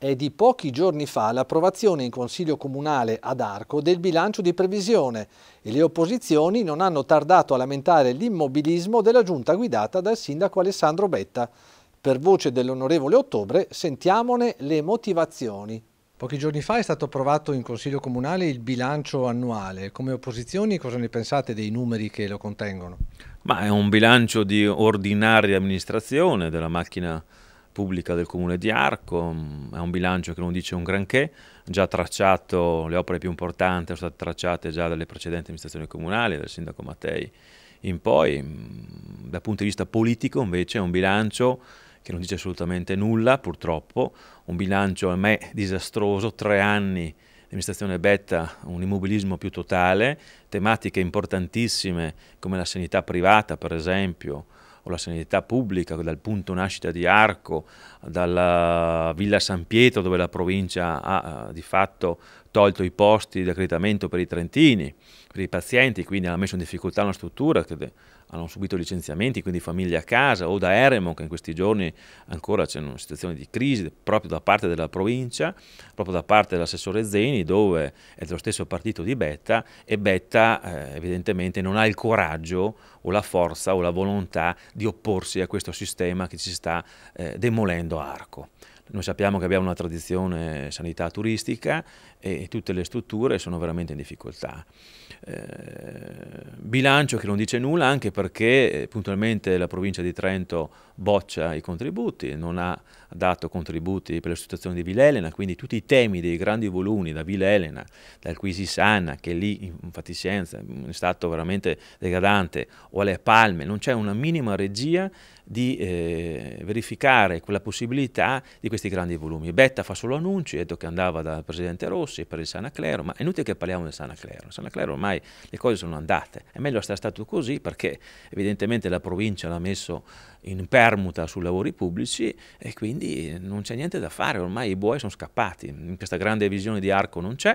è di pochi giorni fa l'approvazione in Consiglio Comunale ad Arco del bilancio di previsione e le opposizioni non hanno tardato a lamentare l'immobilismo della giunta guidata dal sindaco Alessandro Betta. Per voce dell'onorevole Ottobre sentiamone le motivazioni. Pochi giorni fa è stato approvato in Consiglio Comunale il bilancio annuale. Come opposizioni cosa ne pensate dei numeri che lo contengono? Ma è un bilancio di ordinaria amministrazione della macchina pubblica del comune di Arco, mm, è un bilancio che non dice un granché, già tracciato, le opere più importanti sono state tracciate già dalle precedenti amministrazioni comunali, dal sindaco Mattei in poi, mm, dal punto di vista politico invece è un bilancio che non dice assolutamente nulla purtroppo, un bilancio a me disastroso, tre anni l'amministrazione Betta un immobilismo più totale, tematiche importantissime come la sanità privata per esempio, o la sanità pubblica, dal punto nascita di Arco, dalla Villa San Pietro dove la provincia ha eh, di fatto tolto i posti di accreditamento per i trentini, per i pazienti, quindi hanno messo in difficoltà una struttura che hanno subito licenziamenti, quindi famiglie a casa, o da Eremo, che in questi giorni ancora c'è una situazione di crisi proprio da parte della provincia, proprio da parte dell'assessore Zeni, dove è dello stesso partito di Betta, e Betta eh, evidentemente non ha il coraggio o la forza o la volontà di opporsi a questo sistema che ci sta eh, demolendo arco. Noi sappiamo che abbiamo una tradizione sanità turistica e tutte le strutture sono veramente in difficoltà. Eh, bilancio che non dice nulla anche perché eh, puntualmente la provincia di Trento boccia i contributi, non ha dato contributi per la situazione di Vilelena, quindi tutti i temi dei grandi volumi da Vilelena, dal Quisisana, che lì in fatiscienza è stato veramente degradante, o alle Palme, non c'è una minima regia di eh, verificare quella possibilità di questi questi grandi volumi. Betta fa solo annunci, ha detto che andava dal presidente Rossi per il Sanaclero, ma è inutile che parliamo del Sanaclero. Il Sanaclero ormai le cose sono andate. È meglio essere stato così perché evidentemente la provincia l'ha messo in permuta sui lavori pubblici e quindi non c'è niente da fare, ormai i buoi sono scappati. In Questa grande visione di arco non c'è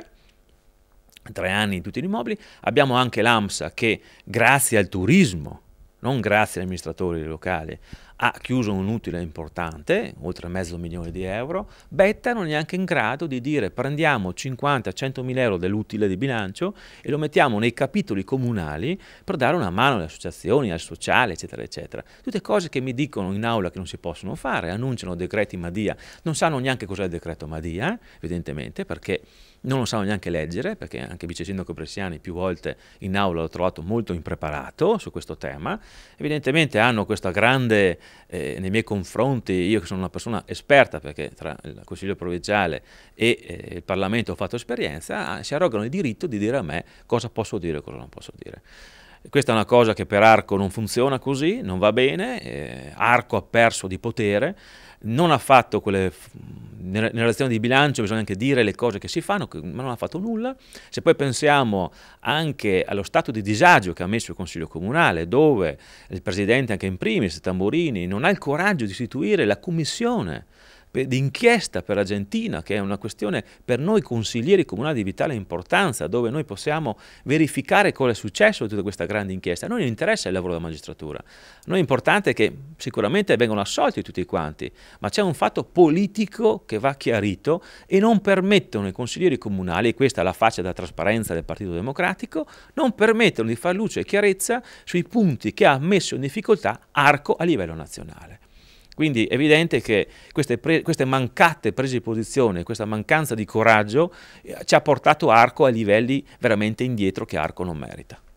tre anni in tutti gli immobili, abbiamo anche l'AMSA che grazie al turismo non grazie agli amministratori locali, ha chiuso un utile importante, oltre mezzo milione di euro, Betta non è neanche in grado di dire prendiamo 50-100 mila euro dell'utile di bilancio e lo mettiamo nei capitoli comunali per dare una mano alle associazioni, al sociale, eccetera, eccetera. Tutte cose che mi dicono in aula che non si possono fare, annunciano decreti Madia, non sanno neanche cos'è il decreto Madia, evidentemente, perché non lo sanno neanche leggere, perché anche vice sindaco Bresciani più volte in aula l'ho trovato molto impreparato su questo tema. Evidentemente hanno questa grande eh, nei miei confronti, io che sono una persona esperta perché tra il Consiglio Provinciale e eh, il Parlamento ho fatto esperienza, ah, si arrogano il diritto di dire a me cosa posso dire e cosa non posso dire. Questa è una cosa che per Arco non funziona così, non va bene, eh, Arco ha perso di potere, non ha fatto quelle nella, nella relazione di bilancio bisogna anche dire le cose che si fanno, ma non ha fatto nulla. Se poi pensiamo anche allo stato di disagio che ha messo il Consiglio Comunale, dove il Presidente, anche in primis, Tamburini, non ha il coraggio di istituire la commissione d'inchiesta per l'Argentina, che è una questione per noi consiglieri comunali di vitale importanza, dove noi possiamo verificare cosa è successo di tutta questa grande inchiesta. A noi non interessa il lavoro della magistratura, a noi è importante che sicuramente vengano assolti tutti quanti, ma c'è un fatto politico che va chiarito e non permettono ai consiglieri comunali, e questa è la faccia della trasparenza del Partito Democratico, non permettono di far luce e chiarezza sui punti che ha messo in difficoltà Arco a livello nazionale. Quindi è evidente che queste, pre, queste mancate prese di posizione, questa mancanza di coraggio eh, ci ha portato Arco a livelli veramente indietro che Arco non merita.